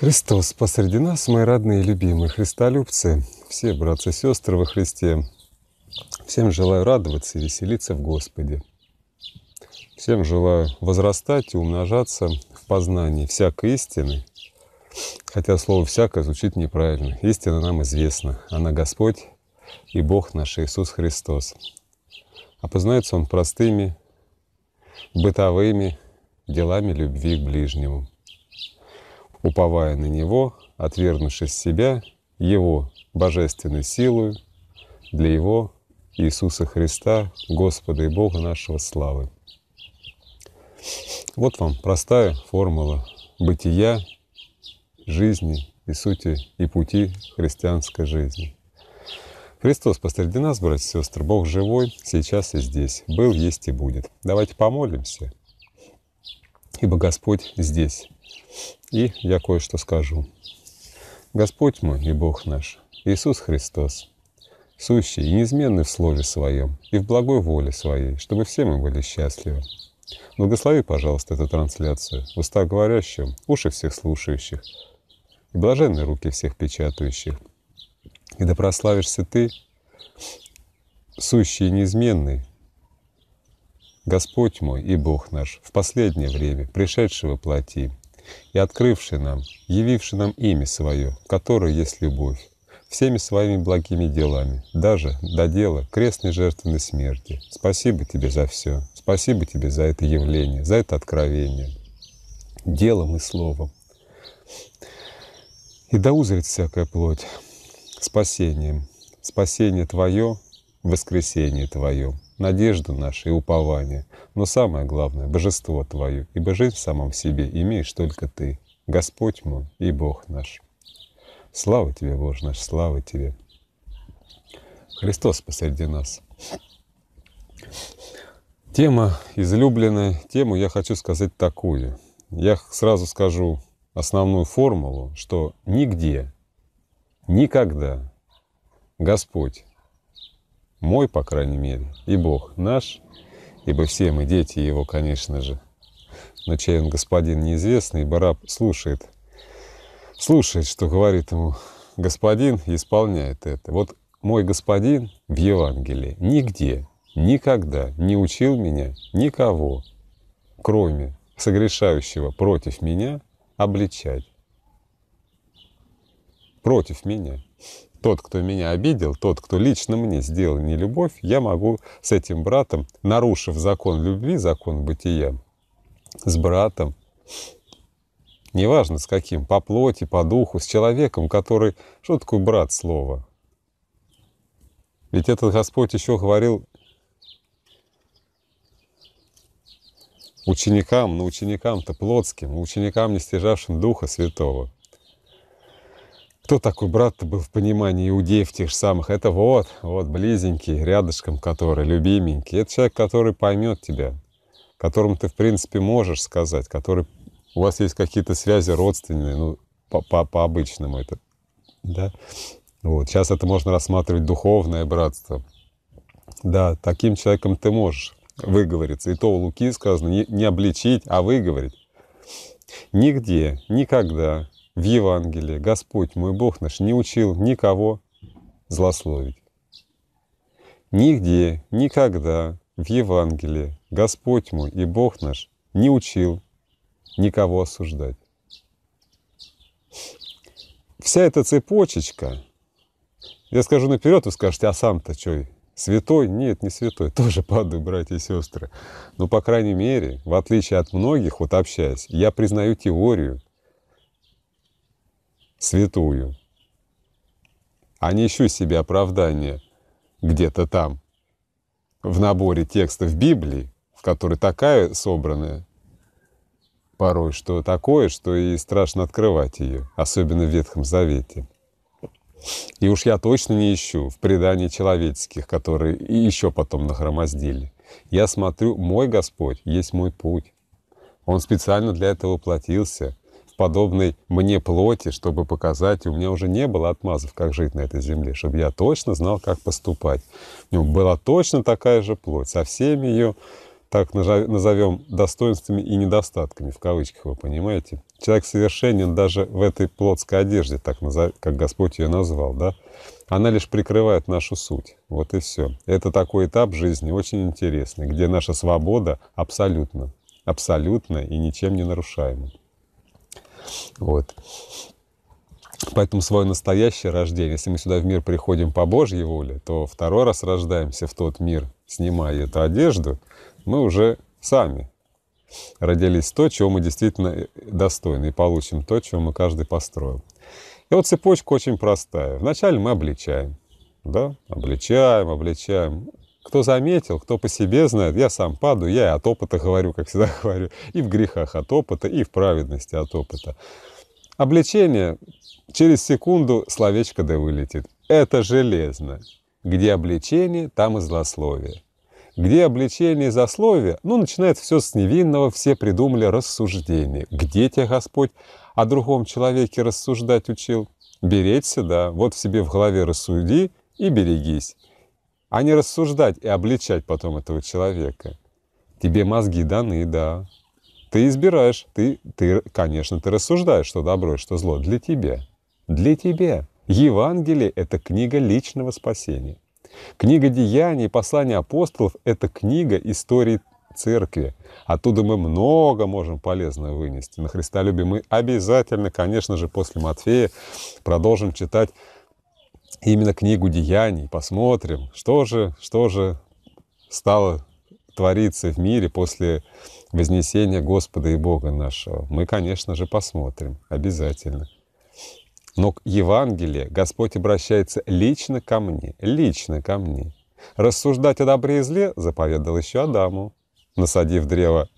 Христос посреди нас, мои родные и любимые, христолюбцы, все братцы и сестры во Христе. Всем желаю радоваться и веселиться в Господе. Всем желаю возрастать и умножаться в познании всякой истины. Хотя слово «всякое» звучит неправильно. Истина нам известна. Она Господь и Бог наш Иисус Христос. Опознается а Он простыми, бытовыми делами любви к ближнему – уповая на Него, отвергнувшись себя, Его божественной силой для Его Иисуса Христа, Господа и Бога нашего славы. Вот вам простая формула бытия, жизни и сути и пути христианской жизни. Христос посреди нас, братья и сестры, Бог живой, сейчас и здесь, был, есть и будет. Давайте помолимся, ибо Господь здесь, и я кое-что скажу. Господь мой и Бог наш, Иисус Христос, сущий и неизменный в слове своем и в благой воле своей, чтобы все мы были счастливы. Благослови, пожалуйста, эту трансляцию, уста говорящего, уши всех слушающих, и блаженные руки всех печатающих. И да прославишься Ты, сущий и неизменный, Господь мой и Бог наш, в последнее время, пришедшего плоти, и открывший нам, явивший нам имя свое, которое есть любовь, всеми своими благими делами, даже до дела крестной жертвенной смерти. Спасибо тебе за все. Спасибо тебе за это явление, за это откровение. Делом и словом. И да узрит всякая плоть спасением. Спасение Твое, воскресение Твое надежду нашу и упование. Но самое главное — божество Твое, ибо жизнь в самом себе имеешь только Ты, Господь мой и Бог наш. Слава Тебе, Боже наш, слава Тебе. Христос посреди нас. Тема излюбленная, тему я хочу сказать такую. Я сразу скажу основную формулу, что нигде, никогда Господь мой, по крайней мере, и Бог наш, ибо все мы дети его, конечно же. Но чей он господин неизвестный, ибо раб слушает, слушает, что говорит ему господин и исполняет это. Вот мой господин в Евангелии нигде, никогда не учил меня никого, кроме согрешающего против меня, обличать. Против меня – тот, кто меня обидел, тот, кто лично мне сделал не любовь, я могу с этим братом, нарушив закон любви, закон бытия, с братом, неважно с каким, по плоти, по духу, с человеком, который... Что такое брат слова? Ведь этот Господь еще говорил ученикам, но ученикам-то плотским, ученикам, не стяжавшим Духа Святого – кто такой брат был в понимании иудеев тех же самых? Это вот, вот близенький, рядышком который, любименький. Это человек, который поймет тебя, которому ты, в принципе, можешь сказать, который... У вас есть какие-то связи родственные, ну, по-обычному -по -по это, да? Вот, сейчас это можно рассматривать духовное братство. Да, таким человеком ты можешь выговориться. И то у Луки сказано не, не обличить, а выговорить. Нигде, никогда в Евангелии Господь, мой Бог наш, не учил никого злословить. Нигде, никогда в Евангелии Господь мой и Бог наш не учил никого осуждать. Вся эта цепочечка, я скажу наперед, вы скажете, а сам-то что, святой? Нет, не святой, тоже падаю, братья и сестры. Но, по крайней мере, в отличие от многих, вот общаясь, я признаю теорию, святую, а не ищу себе оправдания где-то там, в наборе текстов Библии, в которой такая собранная порой, что такое, что и страшно открывать ее, особенно в Ветхом Завете. И уж я точно не ищу в предании человеческих, которые и еще потом нахромоздили. Я смотрю, мой Господь есть мой путь. Он специально для этого платился, подобной мне плоти, чтобы показать. У меня уже не было отмазов, как жить на этой земле, чтобы я точно знал, как поступать. Ну, была точно такая же плоть, со всеми ее, так назовем, достоинствами и недостатками, в кавычках, вы понимаете. Человек совершенен даже в этой плотской одежде, так назов... как Господь ее назвал, да. Она лишь прикрывает нашу суть. Вот и все. Это такой этап жизни, очень интересный, где наша свобода абсолютно абсолютно и ничем не нарушаема. Вот. Поэтому свое настоящее рождение, если мы сюда в мир приходим по Божьей воле, то второй раз рождаемся в тот мир, снимая эту одежду, мы уже сами родились то, чего мы действительно э, достойны, и получим то, чего мы каждый построил. И вот цепочка очень простая. Вначале мы обличаем, да, обличаем, обличаем. Кто заметил, кто по себе знает, я сам падаю, я и от опыта говорю, как всегда говорю, и в грехах от опыта, и в праведности от опыта. Обличение через секунду словечко да вылетит. Это железно. Где обличение, там и злословие. Где обличение и злословие, ну, начинает все с невинного, все придумали рассуждение. Где тебя Господь о другом человеке рассуждать учил? Беречься, да, вот в себе в голове рассуди и берегись а не рассуждать и обличать потом этого человека. Тебе мозги даны, да. Ты избираешь, ты, ты, конечно, ты рассуждаешь, что добро и что зло для тебя. Для тебя. Евангелие — это книга личного спасения. Книга Деяний, послание апостолов — это книга истории церкви. Оттуда мы много можем полезного вынести. На Христолюбие мы обязательно, конечно же, после Матфея продолжим читать именно книгу деяний, посмотрим, что же, что же стало твориться в мире после вознесения Господа и Бога нашего. Мы, конечно же, посмотрим, обязательно. Но к Евангелию Господь обращается лично ко мне, лично ко мне. Рассуждать о добре и зле заповедал еще Адаму, насадив древо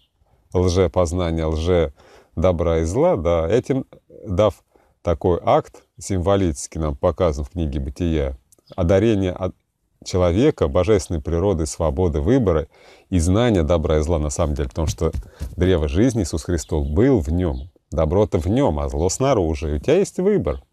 лже познания, лже добра и зла, да, этим дав такой акт символически нам показан в книге «Бытия» — одарение от человека, божественной природы, свободы выбора и знания добра и зла на самом деле, потому что древо жизни Иисус Христос был в нем, добро-то в нем, а зло снаружи. И у тебя есть выбор —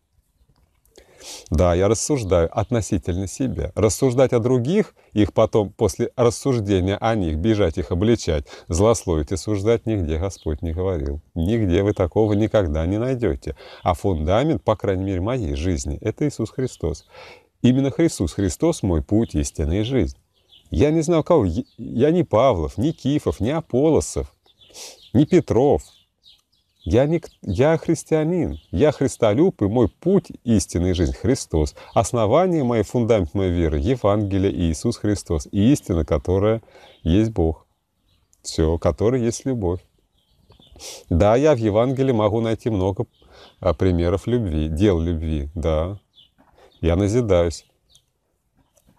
да, я рассуждаю относительно себя. Рассуждать о других, их потом после рассуждения о них, бежать их обличать, злословить и суждать нигде Господь не говорил. Нигде вы такого никогда не найдете. А фундамент, по крайней мере, моей жизни – это Иисус Христос. Именно Христос. Христос – мой путь, истинная жизнь. Я не знаю кого. Я не Павлов, не Кифов, не Аполосов, не Петров – я, не, я христианин, я христолюб, и мой путь – истинная жизнь Христос. Основание моей, фундамент моей веры – Евангелие и Иисус Христос. И истина, которая есть Бог. Все, которая есть любовь. Да, я в Евангелии могу найти много а, примеров любви, дел любви, да. Я назидаюсь.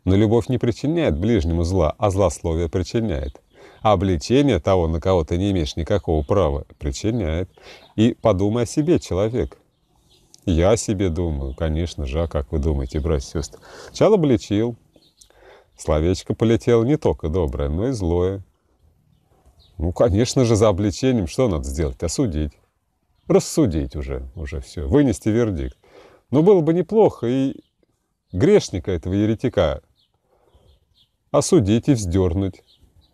Но любовь не причиняет ближнему зла, а злословие причиняет – обличение того, на кого ты не имеешь никакого права, причиняет. И подумай о себе, человек. Я о себе думаю, конечно же, а как вы думаете, братья и сестры? Сначала обличил, словечко полетело не только доброе, но и злое. Ну, конечно же, за обличением что надо сделать? Осудить. Рассудить уже, уже все, вынести вердикт. Но было бы неплохо и грешника этого еретика осудить и вздернуть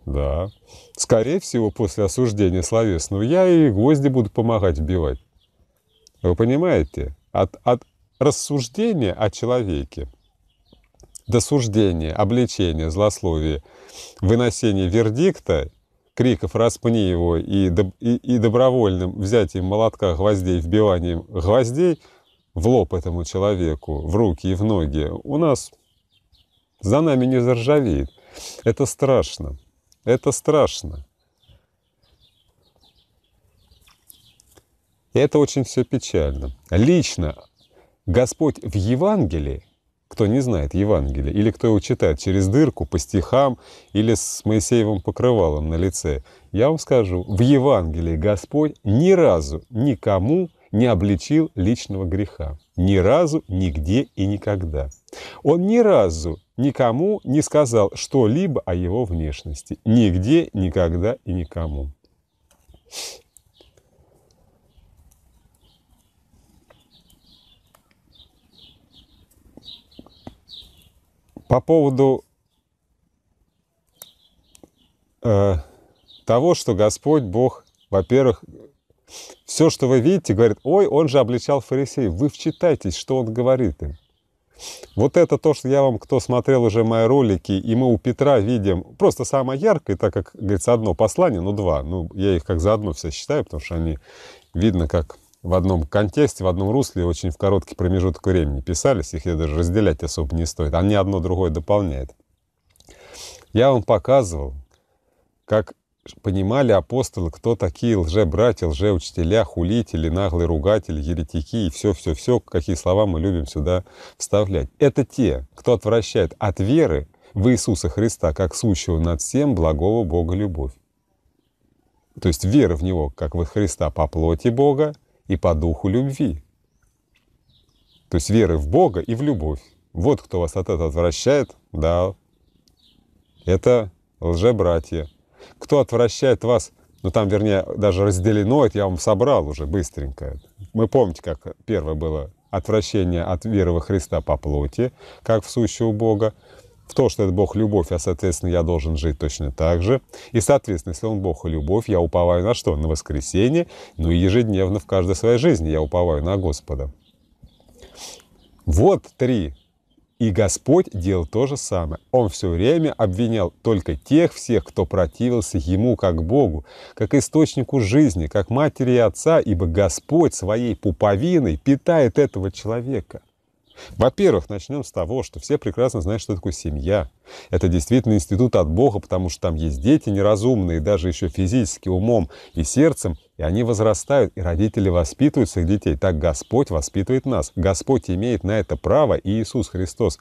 да. Скорее всего, после осуждения словесного я и гвозди буду помогать вбивать. Вы понимаете? От, от рассуждения о человеке до суждения, обличения, злословия, выносения вердикта, криков «распни его» и, и, и добровольным взятием молотка гвоздей, вбиванием гвоздей в лоб этому человеку, в руки и в ноги, у нас за нами не заржавеет. Это страшно. Это страшно. И это очень все печально. Лично Господь в Евангелии, кто не знает Евангелие, или кто его читает через дырку, по стихам, или с Моисеевым покрывалом на лице, я вам скажу, в Евангелии Господь ни разу никому не обличил личного греха. Ни разу, нигде и никогда. Он ни разу никому не сказал что-либо о его внешности. Нигде, никогда и никому. По поводу э, того, что Господь Бог, во-первых, все, что вы видите, говорит, ой, он же обличал фарисеев. Вы вчитайтесь, что он говорит им. Вот это то, что я вам, кто смотрел уже мои ролики, и мы у Петра видим, просто самое яркое, так как, говорится, одно послание, ну два, ну я их как заодно все считаю, потому что они, видно, как в одном контексте, в одном русле, очень в короткий промежуток времени писались, их даже разделять особо не стоит, они одно другое дополняет. Я вам показывал, как понимали апостолы, кто такие лже-братья, лже-учителя, хулители, наглые ругатели, еретики и все-все-все, какие слова мы любим сюда вставлять. Это те, кто отвращает от веры в Иисуса Христа, как сущего над всем благого Бога любовь. То есть вера в Него, как в Христа, по плоти Бога и по духу любви. То есть веры в Бога и в любовь. Вот кто вас от этого отвращает, да, это лже-братья, кто отвращает вас, ну там, вернее, даже разделено, это я вам собрал уже быстренько. Мы помните, как первое было отвращение от веры во Христа по плоти, как в сущего Бога, в то, что это Бог любовь, а, соответственно, я должен жить точно так же. И, соответственно, если Он Бог и любовь, я уповаю на что? На воскресенье, ну и ежедневно в каждой своей жизни я уповаю на Господа. Вот три и Господь делал то же самое. Он все время обвинял только тех всех, кто противился Ему как Богу, как источнику жизни, как матери и отца, ибо Господь своей пуповиной питает этого человека – во-первых, начнем с того, что все прекрасно знают, что такое семья. Это действительно институт от Бога, потому что там есть дети неразумные, даже еще физически, умом и сердцем, и они возрастают, и родители воспитывают своих детей. Так Господь воспитывает нас. Господь имеет на это право, и Иисус Христос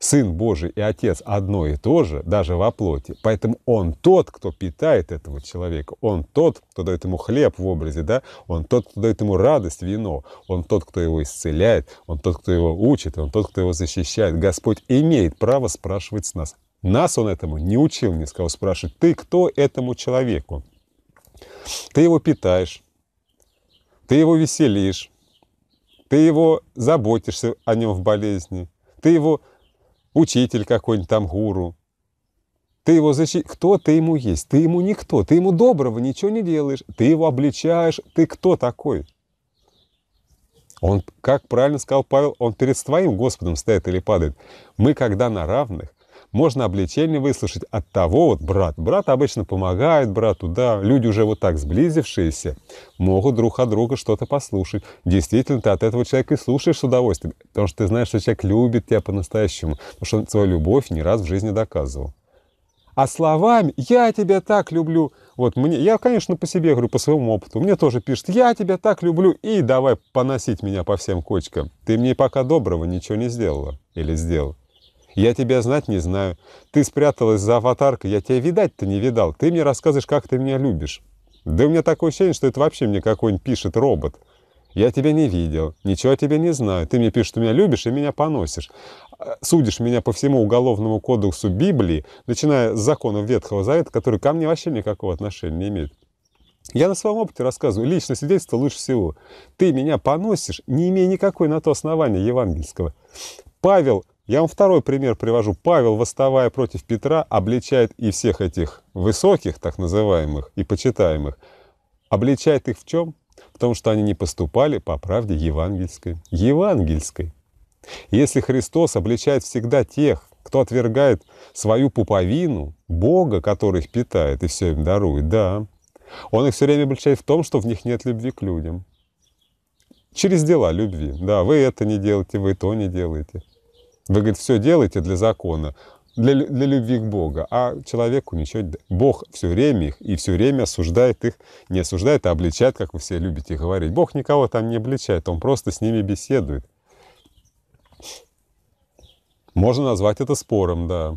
Сын Божий и Отец одно и то же, даже во плоти. Поэтому Он тот, кто питает этого человека. Он тот, кто дает ему хлеб в образе, да? Он тот, кто дает ему радость, вино. Он тот, кто его исцеляет. Он тот, кто его учит. Он тот, кто его защищает. Господь имеет право спрашивать с нас. Нас Он этому не учил, не сказал спрашивать. Ты кто этому человеку? Ты его питаешь. Ты его веселишь. Ты его заботишься о нем в болезни. Ты его учитель какой-нибудь там, гуру. Ты его защи... Кто ты ему есть? Ты ему никто. Ты ему доброго ничего не делаешь. Ты его обличаешь. Ты кто такой? Он, как правильно сказал Павел, он перед твоим Господом стоит или падает. Мы, когда на равных, можно обличение выслушать от того вот брат. Брат обычно помогает брату, да, люди уже вот так сблизившиеся могут друг от друга что-то послушать. Действительно, ты от этого человека и слушаешь с удовольствием, потому что ты знаешь, что человек любит тебя по-настоящему, потому что он свою любовь не раз в жизни доказывал. А словами «я тебя так люблю», вот мне, я, конечно, по себе говорю, по своему опыту, мне тоже пишет «я тебя так люблю» и давай поносить меня по всем кочкам. Ты мне пока доброго ничего не сделала или сделал. Я тебя знать не знаю. Ты спряталась за аватаркой, я тебя видать-то не видал. Ты мне рассказываешь, как ты меня любишь. Да у меня такое ощущение, что это вообще мне какой-нибудь пишет робот. Я тебя не видел, ничего о тебе не знаю. Ты мне пишешь, что меня любишь и меня поносишь. А, судишь меня по всему уголовному кодексу Библии, начиная с законов Ветхого Завета, который ко мне вообще никакого отношения не имеет. Я на своем опыте рассказываю, личное свидетельство лучше всего. Ты меня поносишь, не имея никакой на то основания евангельского. Павел я вам второй пример привожу. Павел, восставая против Петра, обличает и всех этих высоких, так называемых, и почитаемых. Обличает их в чем? В том, что они не поступали по правде евангельской. Евангельской. Если Христос обличает всегда тех, кто отвергает свою пуповину, Бога, который их питает и все им дарует, да, он их все время обличает в том, что в них нет любви к людям. Через дела любви. Да, вы это не делаете, вы то не делаете. Вы, говорит, все делаете для закона, для, для любви к Богу, а человеку ничего... Бог все время их и все время осуждает их, не осуждает, а обличает, как вы все любите говорить. Бог никого там не обличает, Он просто с ними беседует. Можно назвать это спором, да.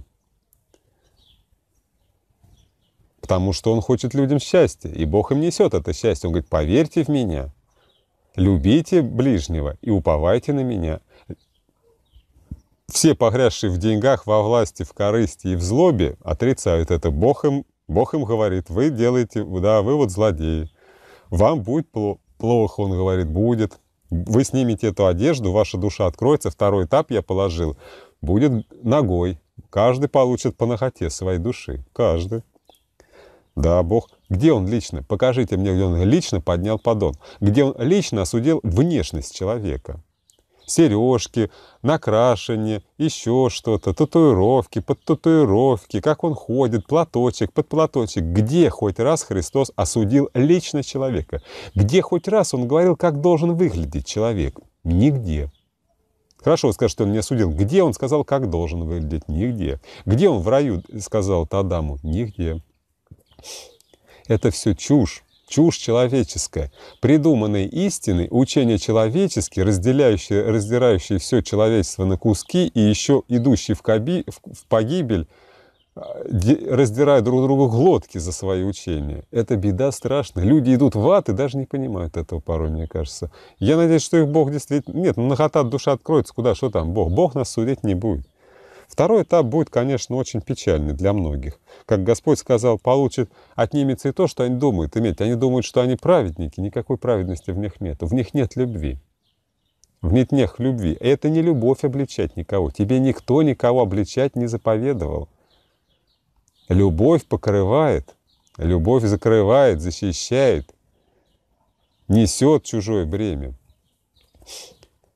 Потому что Он хочет людям счастья, и Бог им несет это счастье. Он говорит, поверьте в Меня, любите ближнего и уповайте на Меня – все погрязшие в деньгах, во власти, в корысти и в злобе отрицают это. Бог им, Бог им говорит, вы делаете, да, вы вот злодеи. Вам будет плохо, он говорит, будет. Вы снимете эту одежду, ваша душа откроется. Второй этап я положил. Будет ногой. Каждый получит по нахоте своей души. Каждый. Да, Бог. Где он лично? Покажите мне, где он лично поднял подон. Где он лично осудил внешность человека сережки, накрашение, еще что-то, татуировки, под татуировки, как он ходит, платочек, под платочек. Где хоть раз Христос осудил лично человека? Где хоть раз он говорил, как должен выглядеть человек? Нигде. Хорошо, он скажет, что он не осудил. Где он сказал, как должен выглядеть? Нигде. Где он в раю сказал Адаму? Нигде. Это все чушь чушь человеческая. Придуманные истины, учения человеческие, разделяющие, раздирающие все человечество на куски и еще идущие в, коби, в погибель, а, раздирая друг другу глотки за свои учения. Это беда страшная. Люди идут в ад и даже не понимают этого порой, мне кажется. Я надеюсь, что их Бог действительно... Нет, ну, нахотат душа откроется, куда, что там, Бог. Бог нас судить не будет. Второй этап будет, конечно, очень печальный для многих. Как Господь сказал, получит, отнимется и то, что они думают иметь. Они думают, что они праведники, никакой праведности в них нет. В них нет любви. В них нет любви. Это не любовь обличать никого. Тебе никто никого обличать не заповедовал. Любовь покрывает, любовь закрывает, защищает, несет чужое бремя.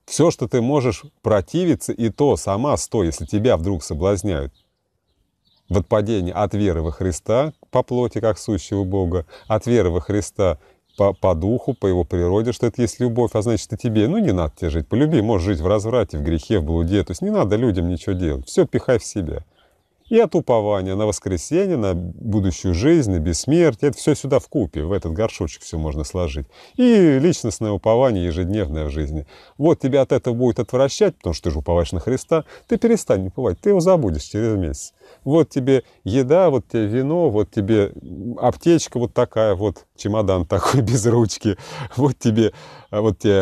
Все, что ты можешь противиться, и то сама стой, если тебя вдруг соблазняют. В отпадении от веры во Христа по плоти, как сущего Бога, от веры во Христа по, по духу, по его природе, что это есть любовь, а значит и тебе, ну не надо тебе жить, полюби, можешь жить в разврате, в грехе, в блуде, то есть не надо людям ничего делать, все пихай в себя и от упования на воскресенье, на будущую жизнь, на бессмертие. Это все сюда в купе, в этот горшочек все можно сложить. И личностное упование ежедневное в жизни. Вот тебя от этого будет отвращать, потому что ты же уповаешь на Христа, ты перестань уповать, ты его забудешь через месяц. Вот тебе еда, вот тебе вино, вот тебе аптечка вот такая, вот чемодан такой без ручки, вот тебе, а, вот тебе э,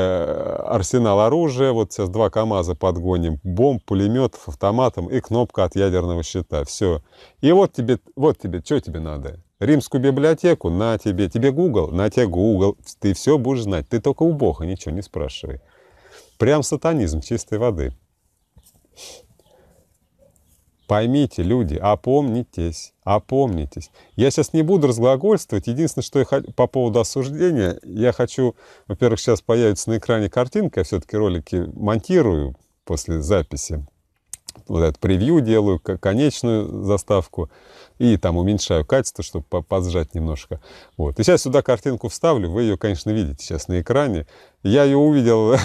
арсенал оружия, вот сейчас два КАМАЗа подгоним, бомб, пулеметов, автоматом и кнопка от ядерного щита, все. И вот тебе, вот тебе, что тебе надо? Римскую библиотеку, на тебе, тебе Google, на тебе Google, ты все будешь знать, ты только у Бога ничего не спрашивай. Прям сатанизм чистой воды. Поймите, люди, опомнитесь, опомнитесь. Я сейчас не буду разглагольствовать. Единственное, что я хочу, по поводу осуждения, я хочу, во-первых, сейчас появится на экране картинка, я все-таки ролики монтирую после записи вот этот превью делаю, конечную заставку, и там уменьшаю качество, чтобы поджать немножко. Вот. И сейчас сюда картинку вставлю, вы ее, конечно, видите сейчас на экране. Я ее увидел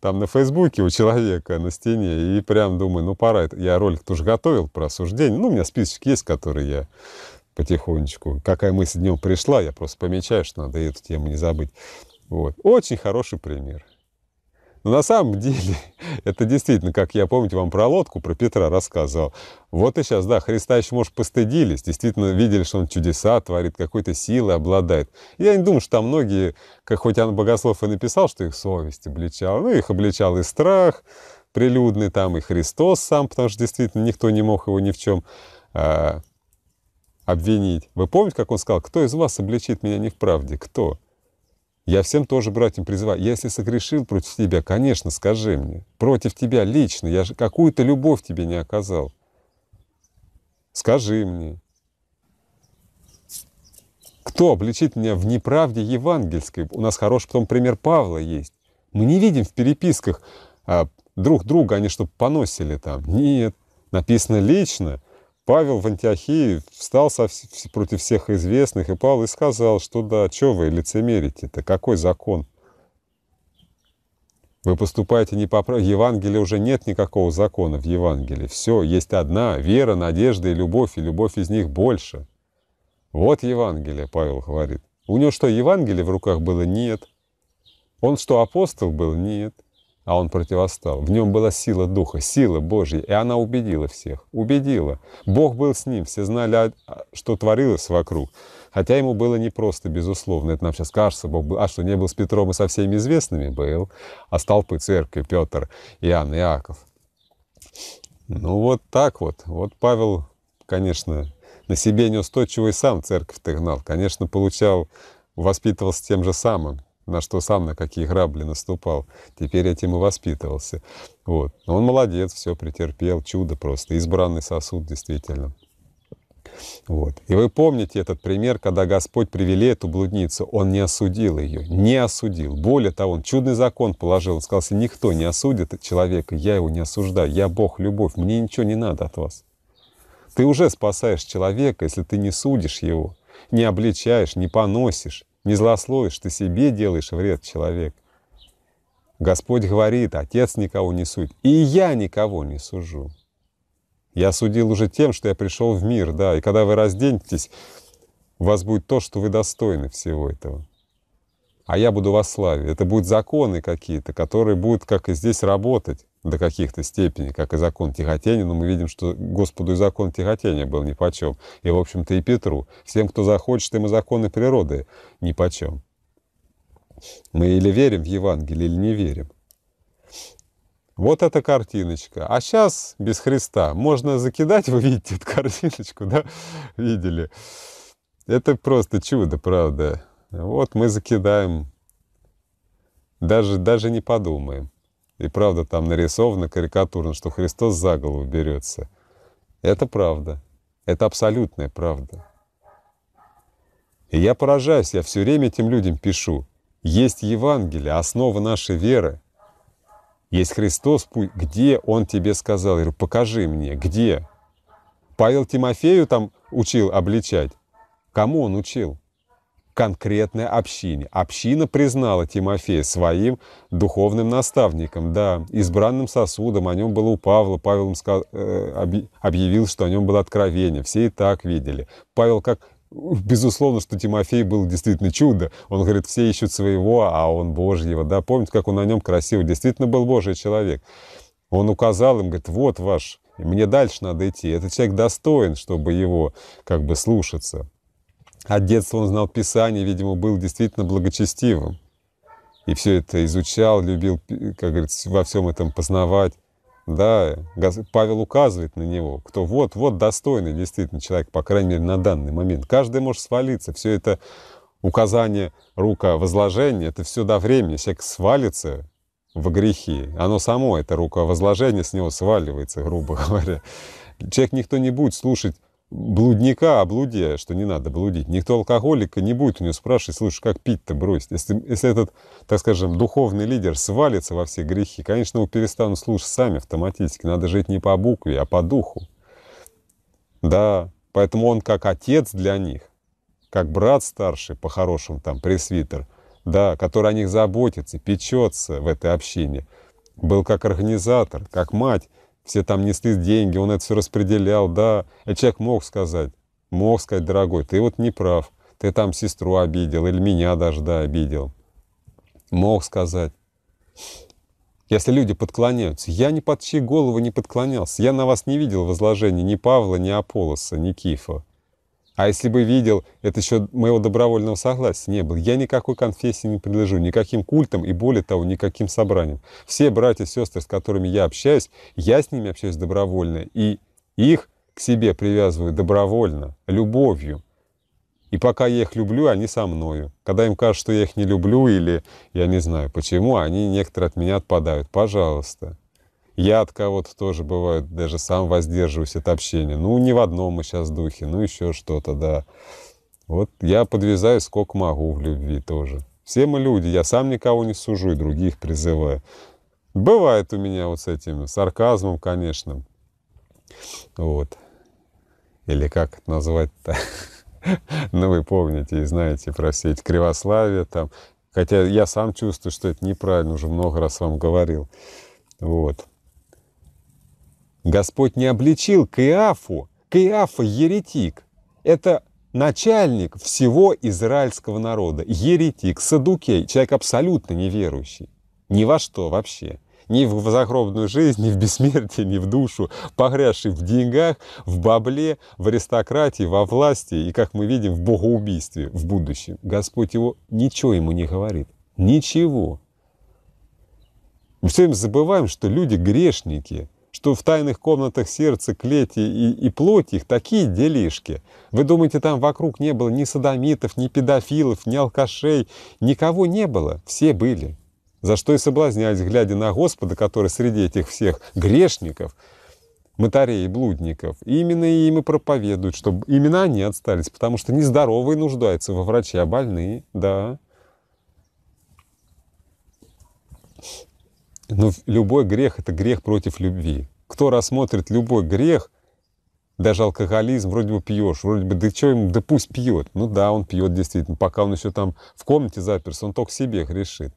там на Фейсбуке у человека на стене, и прям думаю, ну пора, это. я ролик тоже готовил про осуждение, ну у меня список есть, который я потихонечку, какая мысль днем пришла, я просто помечаю, что надо эту тему не забыть. Вот. Очень хороший пример. Но на самом деле, это действительно, как я, помните, вам про лодку, про Петра рассказывал. Вот и сейчас, да, Христа еще, может, постыдились, действительно видели, что он чудеса творит, какой-то силы обладает. Я не думаю, что там многие, как хоть Анна Богослов и написал, что их совесть обличала, ну, их обличал и страх прилюдный там, и Христос сам, потому что действительно никто не мог его ни в чем а, обвинить. Вы помните, как он сказал, кто из вас обличит меня не в правде? Кто? Я всем тоже братьям призываю, если согрешил против тебя, конечно, скажи мне. Против тебя лично, я же какую-то любовь тебе не оказал. Скажи мне. Кто обличит меня в неправде евангельской? У нас хороший потом пример Павла есть. Мы не видим в переписках а, друг друга, они что поносили там. Нет, написано лично. Павел в Антиохии встал против всех известных и Павел и сказал, что да, что вы лицемерите-то, какой закон? Вы поступаете не по праву. Евангелии уже нет никакого закона в Евангелии. Все, есть одна — вера, надежда и любовь, и любовь из них больше. Вот Евангелие, Павел говорит. У него что, Евангелие в руках было? Нет. Он что, апостол был? Нет а он противостал. В нем была сила Духа, сила Божья, и она убедила всех, убедила. Бог был с ним, все знали, а, а, что творилось вокруг. Хотя ему было не просто, безусловно. Это нам сейчас кажется, Бог был, а что, не был с Петром и со всеми известными? Был. А с толпы церкви Петр, Иоанн, Иаков. Ну вот так вот. Вот Павел, конечно, на себе неустойчивый сам церковь-то гнал. Конечно, получал, воспитывался тем же самым на что сам на какие грабли наступал. Теперь этим и воспитывался. Вот. Но он молодец, все претерпел, чудо просто, избранный сосуд действительно. Вот. И вы помните этот пример, когда Господь привели эту блудницу, Он не осудил ее, не осудил. Более того, Он чудный закон положил, Он сказал, что никто не осудит человека, я его не осуждаю, я Бог, любовь, мне ничего не надо от вас. Ты уже спасаешь человека, если ты не судишь его, не обличаешь, не поносишь не злословишь, ты себе делаешь вред, человек. Господь говорит, Отец никого не судит, и я никого не сужу. Я судил уже тем, что я пришел в мир, да, и когда вы разденетесь, у вас будет то, что вы достойны всего этого. А я буду во славе. Это будут законы какие-то, которые будут, как и здесь, работать до каких-то степеней, как и закон тяготения, но мы видим, что Господу и закон тяготения был нипочем. И, в общем-то, и Петру. Всем, кто захочет, им и законы природы нипочем. Мы или верим в Евангелие, или не верим. Вот эта картиночка. А сейчас без Христа можно закидать, вы видите эту картиночку, да? Видели? Это просто чудо, правда. Вот мы закидаем, даже, даже не подумаем. И правда там нарисовано карикатурно, что Христос за голову берется. Это правда. Это абсолютная правда. И я поражаюсь, я все время этим людям пишу. Есть Евангелие, основа нашей веры. Есть Христос, путь. где Он тебе сказал? Я говорю, покажи мне, где? Павел Тимофею там учил обличать. Кому он учил? конкретной общине. Община признала Тимофея своим духовным наставником, да, избранным сосудом, о нем было у Павла, Павел э, объявил, что о нем было откровение, все и так видели. Павел как Безусловно, что Тимофей был действительно чудо. Он говорит, все ищут своего, а он Божьего. Да, помните, как он на нем красиво. Действительно был Божий человек. Он указал им, говорит, вот ваш, мне дальше надо идти. Этот человек достоин, чтобы его как бы слушаться. От детства он знал Писание, видимо, был действительно благочестивым. И все это изучал, любил, как говорится, во всем этом познавать. Да, Павел указывает на него, кто вот, вот достойный действительно человек, по крайней мере, на данный момент. Каждый может свалиться. Все это указание рука возложения, это все до времени. Человек свалится в грехи. Оно само, это рука возложения с него сваливается, грубо говоря. Человек никто не будет слушать блудника о блуде, что не надо блудить. Никто алкоголика не будет у него спрашивать, слушай, как пить-то бросить. Если, если этот, так скажем, духовный лидер свалится во все грехи, конечно, его перестанут слушать сами автоматически. Надо жить не по букве, а по духу. Да, поэтому он как отец для них, как брат старший, по-хорошему там, пресвитер, да, который о них заботится, печется в этой общине, был как организатор, как мать, все там несли деньги, он это все распределял, да. и человек мог сказать, мог сказать, дорогой, ты вот не прав, ты там сестру обидел или меня даже, да, обидел. Мог сказать. Если люди подклоняются, я ни под чьи головы не подклонялся, я на вас не видел возложения ни Павла, ни Аполлоса, ни Кифа. А если бы видел, это еще моего добровольного согласия не было. Я никакой конфессии не предложу, никаким культом и, более того, никаким собранием. Все братья и сестры, с которыми я общаюсь, я с ними общаюсь добровольно. И их к себе привязываю добровольно, любовью. И пока я их люблю, они со мною. Когда им кажется, что я их не люблю или я не знаю почему, они некоторые от меня отпадают. Пожалуйста. Я от кого-то тоже бывает, даже сам воздерживаюсь от общения. Ну, не в одном мы сейчас духе, ну еще что-то, да. Вот я подвязаю сколько могу в любви тоже. Все мы люди, я сам никого не сужу и других призываю. Бывает у меня вот с этим сарказмом, конечно. Вот. Или как это назвать-то? Ну, вы помните и знаете про все эти кривославия там. Хотя я сам чувствую, что это неправильно, уже много раз вам говорил. Вот. Господь не обличил Каиафу. Каиафа – еретик. Это начальник всего израильского народа. Еретик, садукей, человек абсолютно неверующий. Ни во что вообще. Ни в загробную жизнь, ни в бессмертие, ни в душу, погрязший в деньгах, в бабле, в аристократии, во власти и, как мы видим, в богоубийстве в будущем. Господь его ничего ему не говорит. Ничего. Мы все время забываем, что люди грешники – что в тайных комнатах сердца, клети и, и плоти их такие делишки. Вы думаете, там вокруг не было ни садомитов, ни педофилов, ни алкашей? Никого не было, все были. За что и соблазнялись, глядя на Господа, который среди этих всех грешников, мытарей и блудников. И именно им и проповедуют, чтобы именно они отстались, потому что нездоровые нуждаются во враче, а больные, да. Но ну, любой грех — это грех против любви кто рассмотрит любой грех, даже алкоголизм, вроде бы пьешь, вроде бы, да что ему, да пусть пьет. Ну да, он пьет действительно, пока он еще там в комнате заперся, он только себе грешит.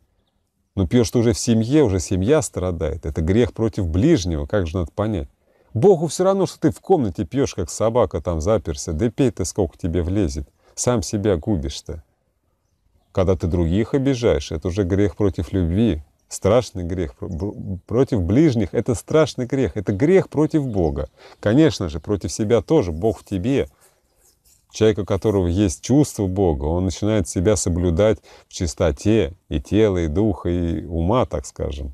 Но пьешь уже в семье, уже семья страдает. Это грех против ближнего, как же надо понять. Богу все равно, что ты в комнате пьешь, как собака там заперся. Да пей ты, сколько тебе влезет. Сам себя губишь-то. Когда ты других обижаешь, это уже грех против любви, страшный грех. Против ближних это страшный грех. Это грех против Бога. Конечно же, против себя тоже. Бог в тебе. человека которого есть чувство Бога, он начинает себя соблюдать в чистоте и тела, и духа, и ума, так скажем.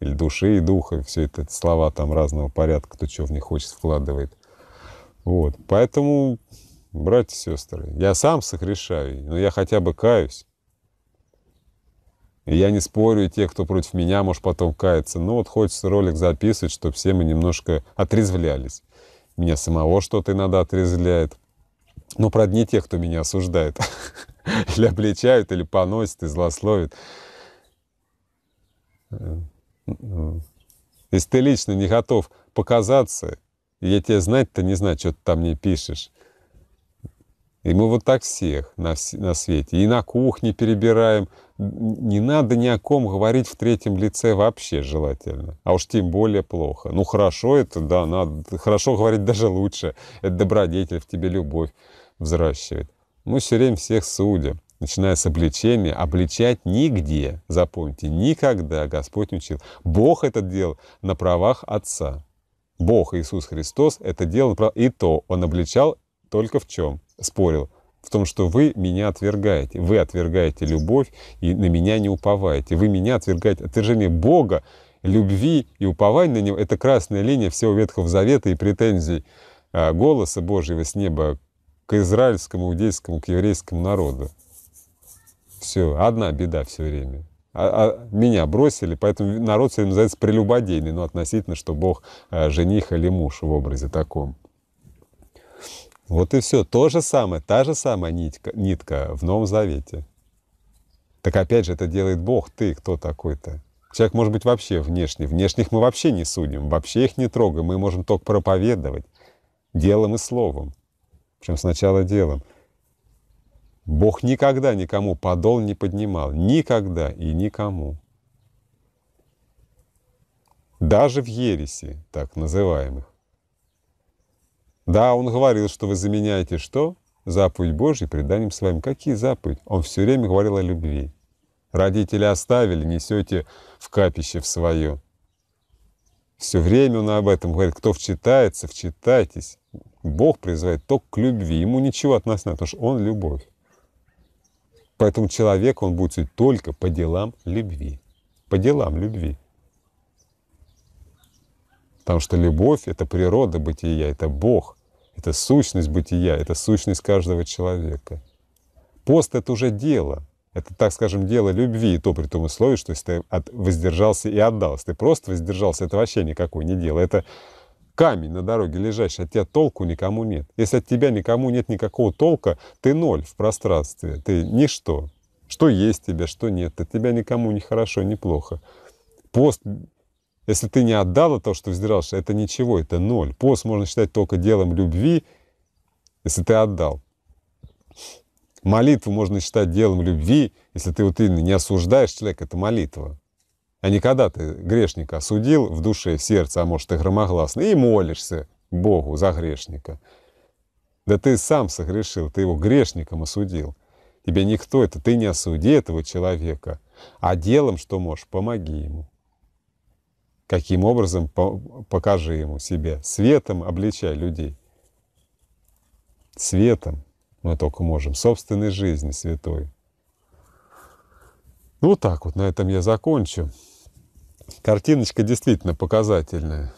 Или души и духа. Все это слова там разного порядка, кто что в них хочет вкладывает. Вот. Поэтому, братья и сестры, я сам согрешаю, но я хотя бы каюсь. Я не спорю, и те, кто против меня, может, потом кается. Но вот хочется ролик записывать, чтобы все мы немножко отрезвлялись. Меня самого что-то иногда отрезвляет. Но про дни тех, кто меня осуждает. Или обличают, или поносит, и злословит. Э, если ты лично не готов показаться, я тебе знать-то не знаю, что ты там не пишешь. И мы вот так всех на, на свете. И на кухне перебираем, не надо ни о ком говорить в третьем лице вообще желательно. А уж тем более плохо. Ну хорошо это, да, надо. Хорошо говорить даже лучше. Это добродетель, в тебе любовь взращивает. Мы все время всех судим. Начиная с обличения, обличать нигде, запомните, никогда Господь учил. Бог это делал на правах Отца. Бог Иисус Христос это делал, и то он обличал только в чем? Спорил в том, что вы меня отвергаете. Вы отвергаете любовь и на меня не уповаете. Вы меня отвергаете. Отвержение Бога, любви и упования, на Него — это красная линия всего Ветхого Завета и претензий а, голоса Божьего с неба к израильскому, иудейскому, к еврейскому народу. Все, одна беда все время. А, а меня бросили, поэтому народ все время называется прелюбодейный, но ну, относительно, что Бог а, жених или муж в образе таком. Вот и все. То же самое, та же самая нитка, нитка в Новом Завете. Так опять же, это делает Бог. Ты кто такой-то? Человек может быть вообще внешний. Внешних мы вообще не судим, вообще их не трогаем. Мы можем только проповедовать делом и словом. Причем сначала делом. Бог никогда никому подол не поднимал. Никогда и никому. Даже в ереси, так называемых. Да, он говорил, что вы заменяете что? Заповедь Божью преданием своим. Какие заповеди? Он все время говорил о любви. Родители оставили, несете в капище в свое. Все время он об этом говорит. Кто вчитается, вчитайтесь. Бог призывает только к любви. Ему ничего от нас не надо, потому что он любовь. Поэтому человек, он будет судить только по делам любви. По делам любви. Потому что любовь — это природа бытия, это Бог. Это сущность бытия, это сущность каждого человека. Пост — это уже дело. Это, так скажем, дело любви, и то при том условии, что если ты от, воздержался и отдался, ты просто воздержался, это вообще никакое не дело. Это камень на дороге лежащий, от тебя толку никому нет. Если от тебя никому нет никакого толка, ты ноль в пространстве, ты ничто. Что есть тебя, что нет, от тебя никому не хорошо, не плохо. Пост если ты не отдала то, что воздержался, это ничего, это ноль. Пост можно считать только делом любви, если ты отдал. Молитву можно считать делом любви, если ты вот именно не осуждаешь человека, это молитва. А не когда ты грешника осудил в душе, в сердце, а может, ты громогласно, и молишься Богу за грешника. Да ты сам согрешил, ты его грешником осудил. тебе никто это, ты не осуди этого человека, а делом, что можешь, помоги ему. Каким образом покажи ему себя? Светом обличай людей. Светом мы только можем. Собственной жизни святой. Ну, так вот, на этом я закончу. Картиночка действительно показательная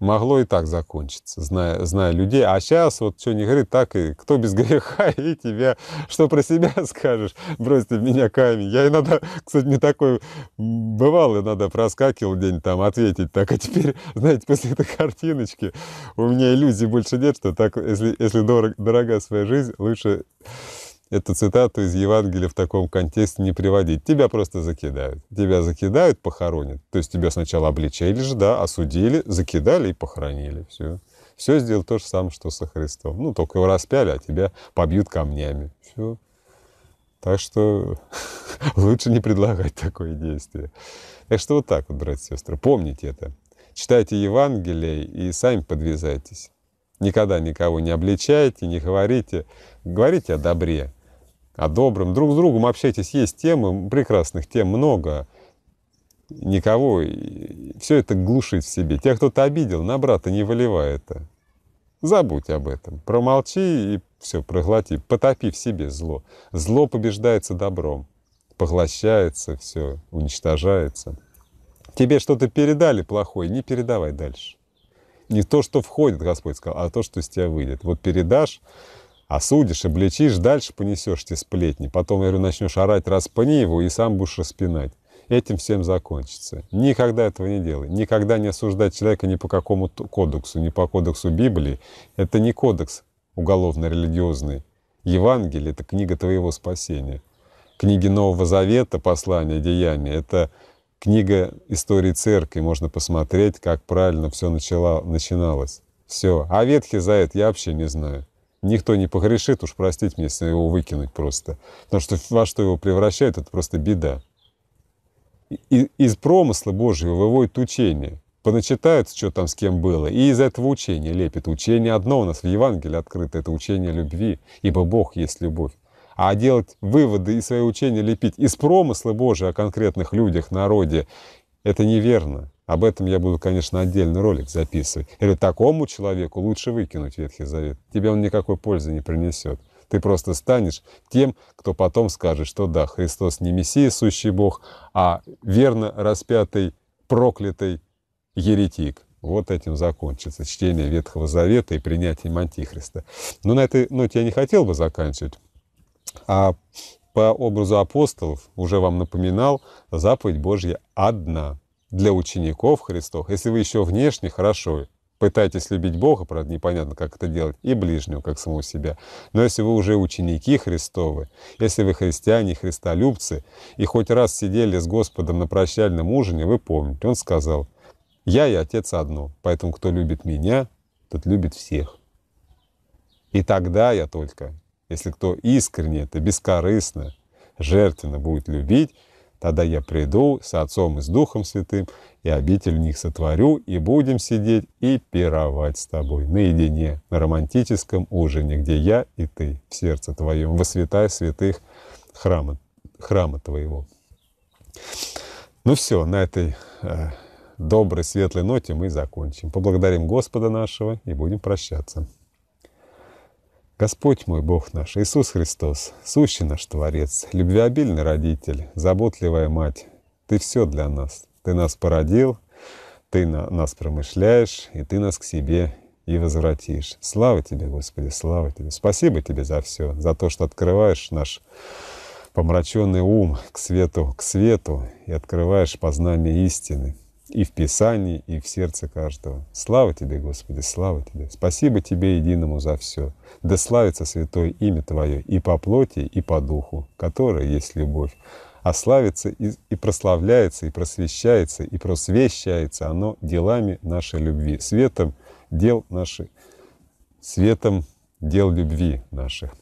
могло и так закончиться, зная, зная людей. А сейчас вот что не говорит, так и кто без греха, и тебя, что про себя скажешь, брось ты в меня камень. Я иногда, кстати, не такой бывал, иногда проскакивал день там ответить так, а теперь, знаете, после этой картиночки у меня иллюзий больше нет, что так, если, если дорог, дорога своя жизнь, лучше эту цитату из Евангелия в таком контексте не приводить. Тебя просто закидают. Тебя закидают, похоронят. То есть тебя сначала обличали, же, да, осудили, закидали и похоронили. Все. Все сделал то же самое, что со Христом. Ну, только его распяли, а тебя побьют камнями. Все. Так что лучше не предлагать такое действие. Так что вот так вот, братья и сестры, помните это. Читайте Евангелие и сами подвязайтесь. Никогда никого не обличайте, не говорите. Говорите о добре, а добрым. Друг с другом общайтесь, есть темы, прекрасных тем много. Никого. Все это глушит в себе. Тебя кто-то обидел, на брата не выливай это. Забудь об этом. Промолчи и все, проглоти. Потопи в себе зло. Зло побеждается добром. Поглощается все, уничтожается. Тебе что-то передали плохое, не передавай дальше. Не то, что входит, Господь сказал, а то, что из тебя выйдет. Вот передашь, осудишь, обличишь, дальше понесешь эти сплетни. Потом, я говорю, начнешь орать, распни его, и сам будешь распинать. Этим всем закончится. Никогда этого не делай. Никогда не осуждать человека ни по какому кодексу, ни по кодексу Библии. Это не кодекс уголовно-религиозный. Евангелие — это книга твоего спасения. Книги Нового Завета, послания, деяния — это книга истории церкви. Можно посмотреть, как правильно все начало, начиналось. Все. А Ветхий Завет я вообще не знаю никто не погрешит, уж простить мне если его выкинуть просто. Потому что во что его превращает это просто беда. И, из промысла Божьего выводит учение. Поначитаются, что там с кем было, и из этого учения лепит. Учение одно у нас в Евангелии открыто, это учение любви, ибо Бог есть любовь. А делать выводы и свои учения лепить из промысла Божия о конкретных людях, народе, это неверно. Об этом я буду, конечно, отдельный ролик записывать. Или такому человеку лучше выкинуть Ветхий Завет. Тебе он никакой пользы не принесет. Ты просто станешь тем, кто потом скажет, что да, Христос не Мессия, сущий Бог, а верно распятый, проклятый еретик. Вот этим закончится чтение Ветхого Завета и принятие Антихриста. Но на этой ноте я не хотел бы заканчивать, а по образу апостолов уже вам напоминал, заповедь Божья одна – для учеников Христов. Если вы еще внешне, хорошо, пытайтесь любить Бога, правда, непонятно, как это делать, и ближнего, как самого себя. Но если вы уже ученики Христовы, если вы христиане, христолюбцы, и хоть раз сидели с Господом на прощальном ужине, вы помните, Он сказал, «Я и Отец одно, поэтому кто любит Меня, тот любит всех». И тогда я только, если кто искренне это, бескорыстно, жертвенно будет любить, Тогда я приду с Отцом и с Духом Святым, и обитель в них сотворю, и будем сидеть и пировать с тобой наедине, на романтическом ужине, где я и ты в сердце твоем, во святая святых храма, храма твоего». Ну все, на этой э, доброй, светлой ноте мы закончим. Поблагодарим Господа нашего и будем прощаться. Господь мой Бог наш, Иисус Христос, сущий наш Творец, любвеобильный Родитель, заботливая Мать, Ты все для нас. Ты нас породил, Ты на нас промышляешь, и Ты нас к себе и возвратишь. Слава Тебе, Господи, слава Тебе. Спасибо Тебе за все, за то, что открываешь наш помраченный ум к свету, к свету и открываешь познание истины и в Писании, и в сердце каждого. Слава Тебе, Господи, слава Тебе. Спасибо Тебе, Единому, за все. Да славится святое имя Твое и по плоти, и по духу, которое есть любовь. А славится и, и прославляется, и просвещается, и просвещается оно делами нашей любви, светом дел нашей, светом дел любви наших.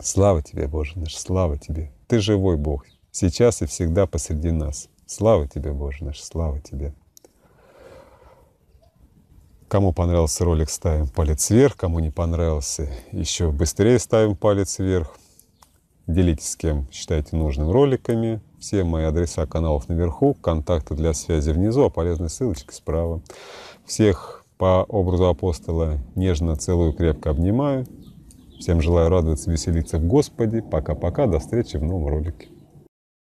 Слава Тебе, Боже наш, слава Тебе. Ты живой Бог, сейчас и всегда посреди нас. Слава тебе, Боже наш, слава тебе. Кому понравился ролик, ставим палец вверх. Кому не понравился, еще быстрее ставим палец вверх. Делитесь с кем считаете нужным роликами. Все мои адреса каналов наверху, контакты для связи внизу, а полезные ссылочки справа. Всех по образу апостола нежно, целую, крепко обнимаю. Всем желаю радоваться, веселиться в Господе. Пока-пока, до встречи в новом ролике.